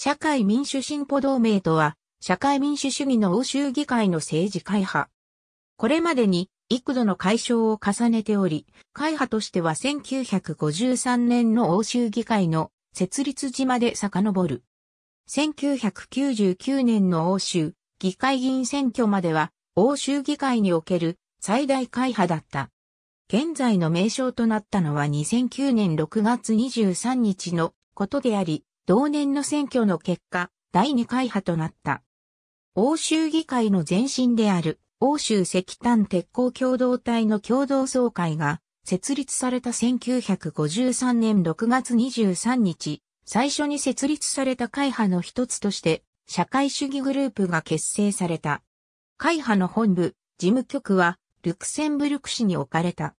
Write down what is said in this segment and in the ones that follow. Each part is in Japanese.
社会民主進歩同盟とは、社会民主主義の欧州議会の政治会派。これまでに幾度の解消を重ねており、会派としては1953年の欧州議会の設立時まで遡る。1999年の欧州議会議員選挙までは欧州議会における最大会派だった。現在の名称となったのは2009年6月23日のことであり、同年の選挙の結果、第二会派となった。欧州議会の前身である欧州石炭鉄鋼共同体の共同総会が設立された1953年6月23日、最初に設立された会派の一つとして社会主義グループが結成された。会派の本部、事務局はルクセンブルク市に置かれた。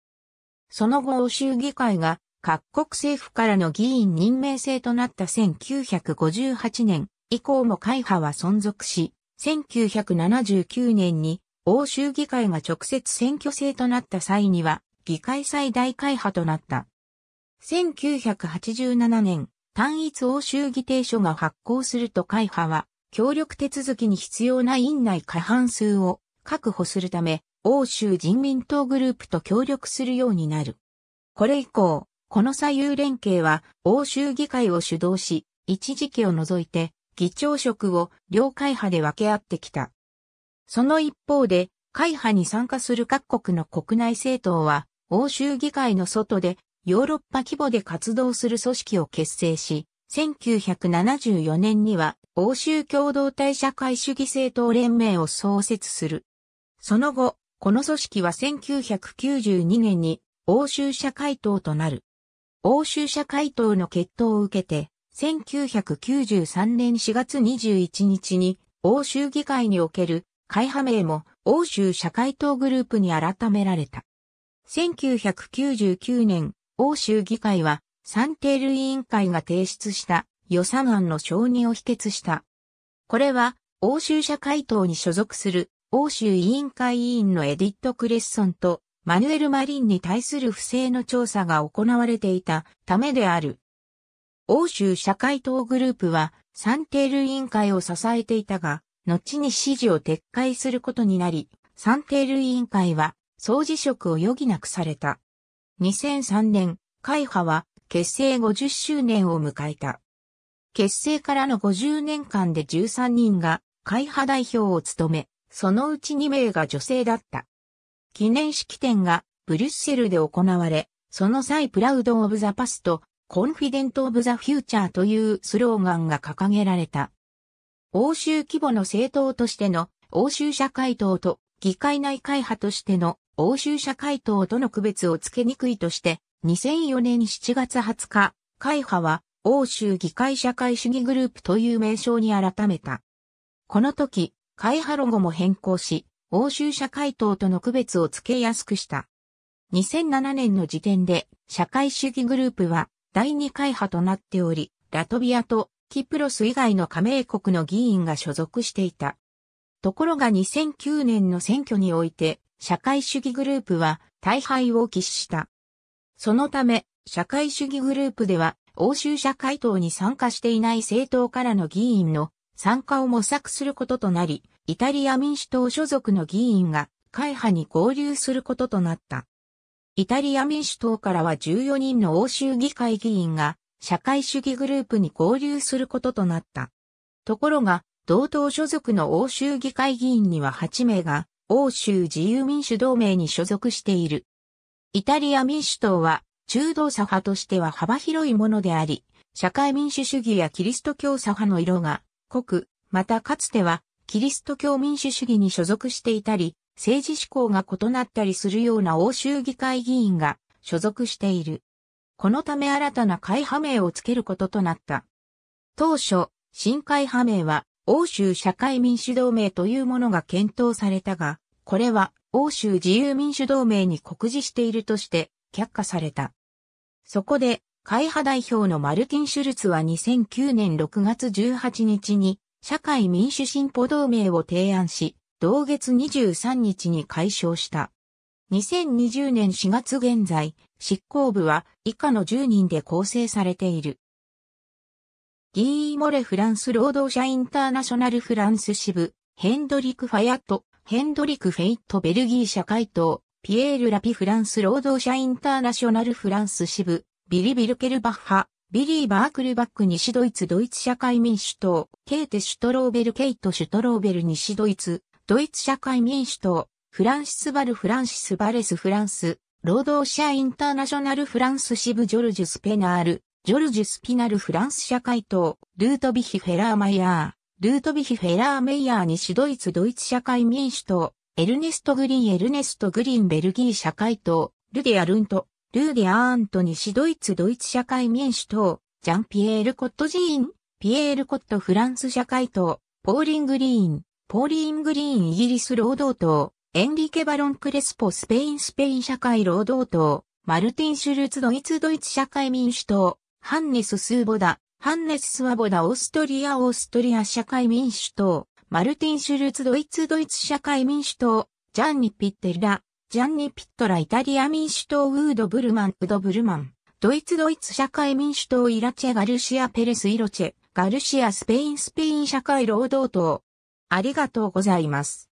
その後欧州議会が各国政府からの議員任命制となった1958年以降も会派は存続し、1979年に欧州議会が直接選挙制となった際には議会最大会派となった。1987年、単一欧州議定書が発行すると会派は、協力手続きに必要な院内過半数を確保するため、欧州人民党グループと協力するようになる。これ以降、この左右連携は欧州議会を主導し、一時期を除いて議長職を両会派で分け合ってきた。その一方で、会派に参加する各国の国内政党は、欧州議会の外でヨーロッパ規模で活動する組織を結成し、1974年には欧州共同体社会主義政党連盟を創設する。その後、この組織は1992年に欧州社会党となる。欧州社会党の決闘を受けて、1993年4月21日に欧州議会における会派名も欧州社会党グループに改められた。1999年、欧州議会はサンテール委員会が提出した予算案の承認を否決した。これは欧州社会党に所属する欧州委員会委員のエディット・クレッソンとマヌエル・マリンに対する不正の調査が行われていたためである。欧州社会党グループは、サンテール委員会を支えていたが、後に支持を撤回することになり、サンテール委員会は、総辞職を余儀なくされた。2003年、会派は、結成50周年を迎えた。結成からの50年間で13人が、会派代表を務め、そのうち2名が女性だった。記念式典がブリュッセルで行われ、その際プラウド・オブ・ザ・パスとコンフィデント・オブ・ザ・フューチャーというスローガンが掲げられた。欧州規模の政党としての欧州社会党と議会内会派としての欧州社会党との区別をつけにくいとして、2004年7月20日、会派は欧州議会社会主義グループという名称に改めた。この時、会派ロゴも変更し、欧州社会党との区別をつけやすくした。2007年の時点で社会主義グループは第二会派となっており、ラトビアとキプロス以外の加盟国の議員が所属していた。ところが2009年の選挙において、社会主義グループは大敗を喫した。そのため、社会主義グループでは、欧州社会党に参加していない政党からの議員の参加を模索することとなり、イタリア民主党所属の議員が会派に合流することとなった。イタリア民主党からは14人の欧州議会議員が社会主義グループに合流することとなった。ところが、同党所属の欧州議会議員には8名が欧州自由民主同盟に所属している。イタリア民主党は中道左派としては幅広いものであり、社会民主主義やキリスト教左派の色が濃く、またかつてはキリスト教民主主義に所属していたり、政治志向が異なったりするような欧州議会議員が所属している。このため新たな会派名をつけることとなった。当初、新会派名は欧州社会民主同盟というものが検討されたが、これは欧州自由民主同盟に告示しているとして却下された。そこで、会派代表のマルティン・シュルツは2009年6月18日に社会民主進歩同盟を提案し、同月23日に解消した。2020年4月現在、執行部は以下の10人で構成されている。ギーモレフランス労働者インターナショナルフランス支部、ヘンドリク・ファヤット、ヘンドリク・フェイット・ベルギー社会党、ピエール・ラピ・フランス労働者インターナショナルフランス支部、ビリビル・ケルバッハ、ビリー・バークルバック西ドイツドイツ社会民主党、ケーテ・シュトローベル・ケイト・シュトローベル西ドイツ、ドイツ社会民主党、フランシス・バル・フランシス・バレス・フランス、労働者インターナショナル・フランス支部・ジョルジュ・スペナール、ジョルジュ・スピナル・フランス社会党、ルートビヒ・フェラーマイヤー、ルートビヒ・フェラーメイヤー西ドイツドイツ社会民主党、エルネスト・グリーン・エルネスト・グリーン・ベルギー社会党、ルディア・ルント、ルーディ・アーントニシ・ドイツ・ドイツ社会民主党、ジャン・ピエール・コット・ジーン、ピエール・コット・フランス社会党、ポーリン・グリーン、ポーリン・グリーン・イギリス労働党、エンリケ・バロン・クレスポ・スペイン・スペイン社会労働党、マルティン・シュルツ・ドイツ・ドイツ社会民主党、ハンネス・スーボダ、ハンネス・スワボダ・オーストリア・オーストリア社会民主党、マルティン・シュルツ・ドイツ・ドイツ社会民主党、ジャンニ・ピッテルラ、ジャンニ・ピットライタリア民主党ウード・ブルマン、ウド・ブルマン、ドイツドイツ社会民主党イラチェ・ガルシア・ペレス・イロチェ、ガルシア・スペイン・スペイン社会労働党。ありがとうございます。